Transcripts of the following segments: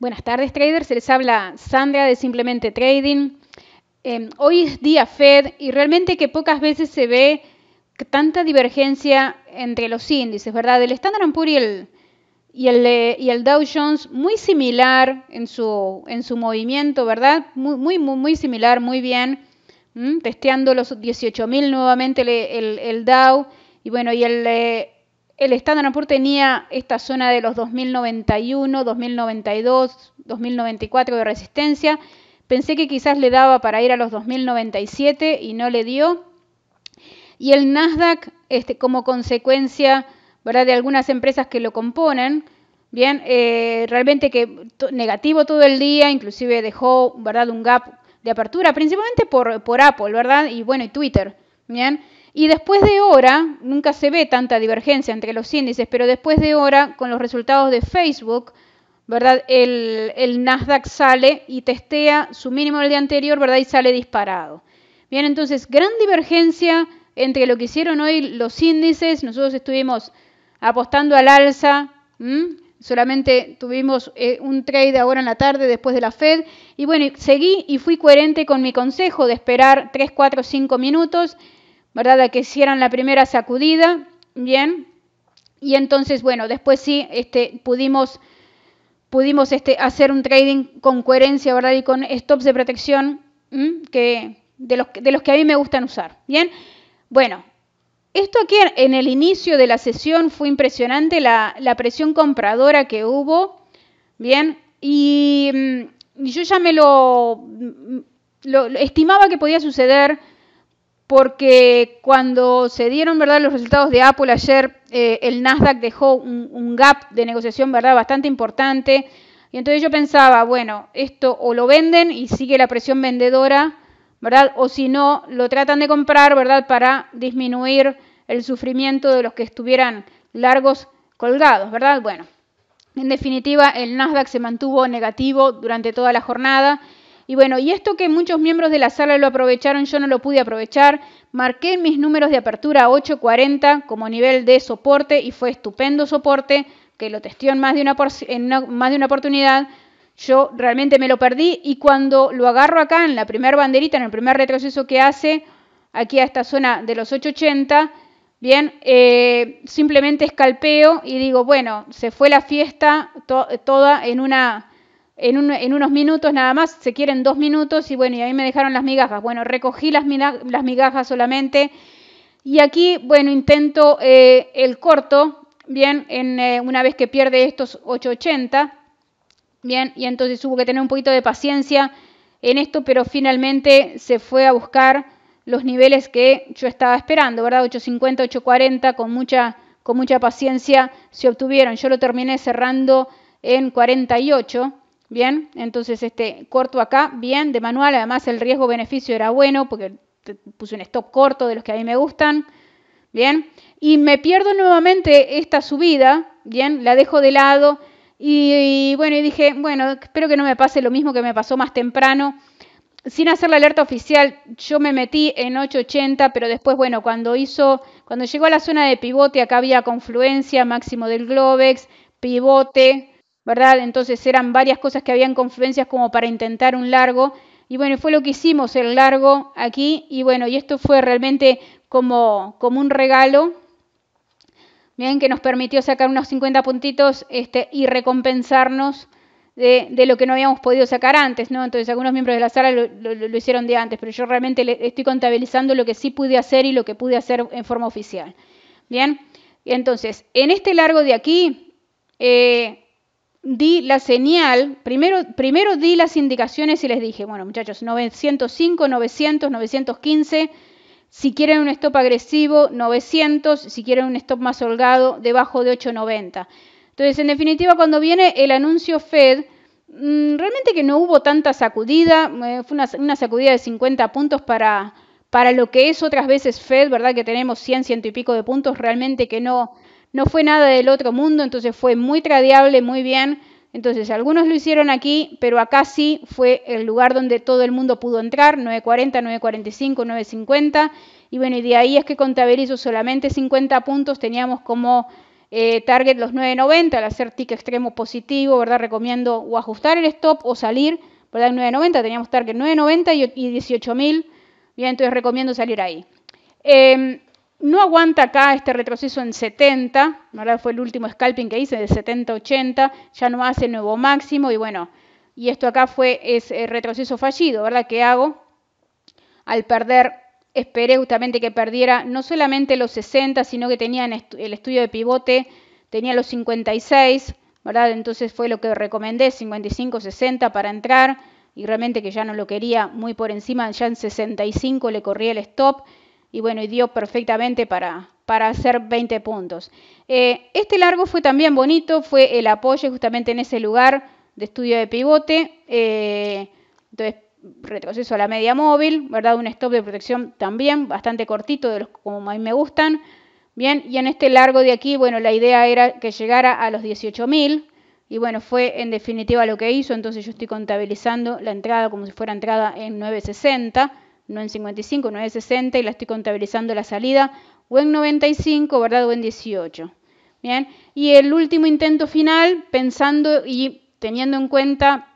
Buenas tardes, traders. Se les habla Sandra de Simplemente Trading. Eh, hoy es día Fed y realmente que pocas veces se ve tanta divergencia entre los índices, ¿verdad? El Standard Poor's y el, y el, eh, y el, Dow Jones muy similar en su, en su movimiento, ¿verdad? Muy, muy, muy, muy similar, muy bien. Testeando los 18.000 nuevamente el, Dow y bueno, y el, eh, el de Poor's tenía esta zona de los 2091, 2092, 2094 de resistencia. Pensé que quizás le daba para ir a los 2097 y no le dio. Y el Nasdaq, este, como consecuencia ¿verdad? de algunas empresas que lo componen, bien, eh, realmente que negativo todo el día, inclusive dejó ¿verdad? un gap de apertura, principalmente por, Apple, ¿verdad? Y bueno, y Twitter, bien. Y después de hora, nunca se ve tanta divergencia entre los índices, pero después de hora, con los resultados de Facebook, ¿verdad? El, Nasdaq sale y testea su mínimo del día anterior, ¿verdad? Y sale disparado. Bien, entonces, gran divergencia entre lo que hicieron hoy los índices. Nosotros estuvimos apostando al alza, solamente tuvimos eh, un trade ahora en la tarde después de la Fed. Y bueno, seguí y fui coherente con mi consejo de esperar 3, 4, 5 minutos ¿verdad? que hicieran la primera sacudida, bien. Y entonces, bueno, después sí este, pudimos, pudimos este, hacer un trading con coherencia, ¿verdad? Y con stops de protección que, de, los, que a mí me gustan usar, bien. Bueno, esto aquí en el inicio de la sesión fue impresionante, la, presión compradora que hubo, bien. Y mm, yo ya me mm, lo estimaba que podía suceder porque cuando se dieron ¿verdad? los resultados de Apple ayer, eh, el Nasdaq dejó un, gap de negociación ¿verdad? bastante importante. Y entonces yo pensaba, bueno, esto o lo venden y sigue la presión vendedora, ¿verdad? O si no, lo tratan de comprar, ¿verdad? Para disminuir el sufrimiento de los que estuvieran largos colgados, ¿verdad? Bueno, en definitiva, el Nasdaq se mantuvo negativo durante toda la jornada y bueno, y esto que muchos miembros de la sala lo aprovecharon, yo no lo pude aprovechar. Marqué mis números de apertura 840 como nivel de soporte y fue estupendo soporte, que lo testió en más de una, más de una oportunidad. Yo realmente me lo perdí y cuando lo agarro acá en la primera banderita, en el primer retroceso que hace, aquí a esta zona de los 880, Bien, eh, simplemente escalpeo y digo, bueno, se fue la fiesta toda en una en, unos minutos nada más, se quieren dos minutos y bueno, y ahí me dejaron las migajas. Bueno, recogí las, migajas solamente y aquí, bueno, intento eh, el corto, bien, en, eh, una vez que pierde estos 880, bien, y entonces hubo que tener un poquito de paciencia en esto, pero finalmente se fue a buscar los niveles que yo estaba esperando, ¿verdad? 850, 840, con mucha, con mucha paciencia se obtuvieron. Yo lo terminé cerrando en 48, Bien, entonces este corto acá, bien, de manual, además el riesgo-beneficio era bueno porque puse un stop corto de los que a mí me gustan. Bien, y me pierdo nuevamente esta subida, bien, la dejo de lado y, bueno, y dije, bueno, espero que no me pase lo mismo que me pasó más temprano. Sin hacer la alerta oficial, yo me metí en 880, pero después, bueno, cuando hizo, cuando llegó a la zona de pivote, acá había confluencia, máximo del Globex, pivote, ¿verdad? Entonces eran varias cosas que habían confluencias como para intentar un largo. Y bueno, fue lo que hicimos, el largo aquí. Y bueno, y esto fue realmente como, como un regalo, bien, que nos permitió sacar unos 50 puntitos este, y recompensarnos de, lo que no habíamos podido sacar antes, ¿no? Entonces algunos miembros de la sala lo, hicieron de antes, pero yo realmente le estoy contabilizando lo que sí pude hacer y lo que pude hacer en forma oficial. Bien, entonces, en este largo de aquí, eh, di la señal, primero, primero di las indicaciones y les dije, bueno muchachos, 905, 900, 915, si quieren un stop agresivo, 900, si quieren un stop más holgado, debajo de 890. Entonces, en definitiva, cuando viene el anuncio Fed, mm, realmente que no hubo tanta sacudida, eh, fue una, sacudida de 50 puntos para, para lo que es otras veces Fed, ¿verdad? Que tenemos 100, ciento y pico de puntos, realmente que no, no fue nada del otro mundo, entonces fue muy tradiable, muy bien. Entonces, algunos lo hicieron aquí, pero acá sí fue el lugar donde todo el mundo pudo entrar, 940, 945, 950, y bueno, y de ahí es que contabilizo solamente 50 puntos, teníamos como eh, target los 990 al hacer tick extremo positivo, ¿verdad? Recomiendo o ajustar el stop o salir, ¿verdad? 990, teníamos target 990 y, 18.000, bien, entonces recomiendo salir ahí. Em, no aguanta acá este retroceso en 70, ¿Verdad? fue el último scalping que hice de 70-80, ya no hace nuevo máximo y bueno, y esto acá fue ese eh, retroceso fallido, ¿verdad? ¿Qué hago? Al perder, esperé justamente que perdiera no solamente los 60, sino que tenía en el estudio de pivote, tenía los 56, ¿verdad? Entonces fue lo que recomendé, 55-60 para entrar y realmente que ya no lo quería muy por encima, ya en 65 le corría el stop y bueno, y dio perfectamente para, para hacer 20 puntos. Eh, este largo fue también bonito, fue el apoyo justamente en ese lugar de estudio de pivote, eh, entonces retroceso a la media móvil, ¿verdad? Un stop de protección también bastante cortito, de los como mí me gustan. Bien, y en este largo de aquí, bueno, la idea era que llegara a los 18.000 y bueno, fue en definitiva lo que hizo, entonces yo estoy contabilizando la entrada como si fuera entrada en 960 no en 55, no en 60 y la estoy contabilizando la salida, o en 95, ¿verdad? O en 18. Bien, y el último intento final, pensando y teniendo en cuenta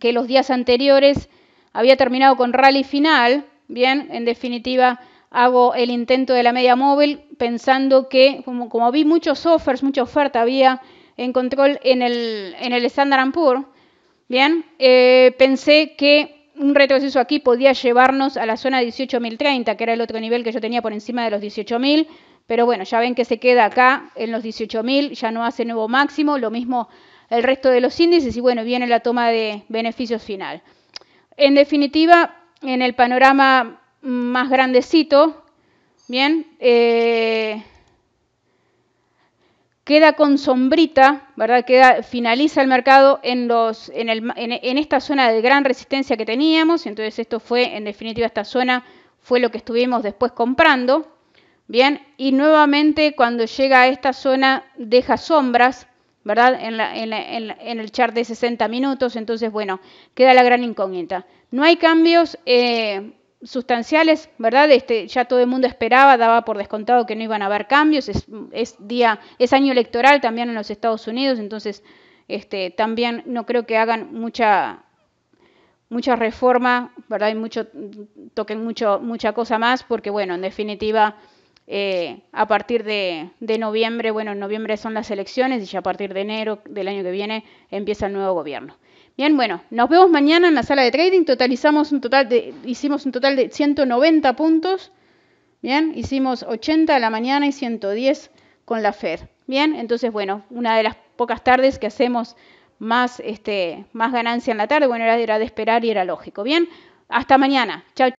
que los días anteriores había terminado con rally final, bien, en definitiva hago el intento de la media móvil pensando que, como, vi muchos offers, mucha oferta había en control en el, en el Standard Poor's, bien, eh, pensé que un retroceso aquí podía llevarnos a la zona 18.030, que era el otro nivel que yo tenía por encima de los 18.000, pero bueno, ya ven que se queda acá en los 18.000, ya no hace nuevo máximo, lo mismo el resto de los índices y bueno, viene la toma de beneficios final. En definitiva, en el panorama más grandecito, bien, eh, queda con sombrita, ¿verdad? Queda, finaliza el mercado en, los, en, el, esta zona de gran resistencia que teníamos, entonces esto fue, en definitiva, esta zona fue lo que estuvimos después comprando, ¿bien? Y nuevamente cuando llega a esta zona deja sombras, ¿verdad? En, la, en, el chart de 60 minutos, entonces bueno, queda la gran incógnita. No hay cambios eh, sustanciales, ¿verdad? Este, ya todo el mundo esperaba, daba por descontado que no iban a haber cambios, es, día, es año electoral también en los Estados Unidos, entonces este, también no creo que hagan mucha mucha reforma, ¿verdad? Y mucho, toquen mucho, mucha cosa más, porque bueno, en definitiva, eh, a partir de, de noviembre, bueno, en noviembre son las elecciones y ya a partir de enero del año que viene empieza el nuevo gobierno. Bien, bueno, nos vemos mañana en la sala de trading. Totalizamos un total de, hicimos un total de 190 puntos. Bien, hicimos 80 a la mañana y 110 con la Fed. Bien, entonces, bueno, una de las pocas tardes que hacemos más, este, más ganancia en la tarde. Bueno, era, era de esperar y era lógico. Bien, hasta mañana. Chao.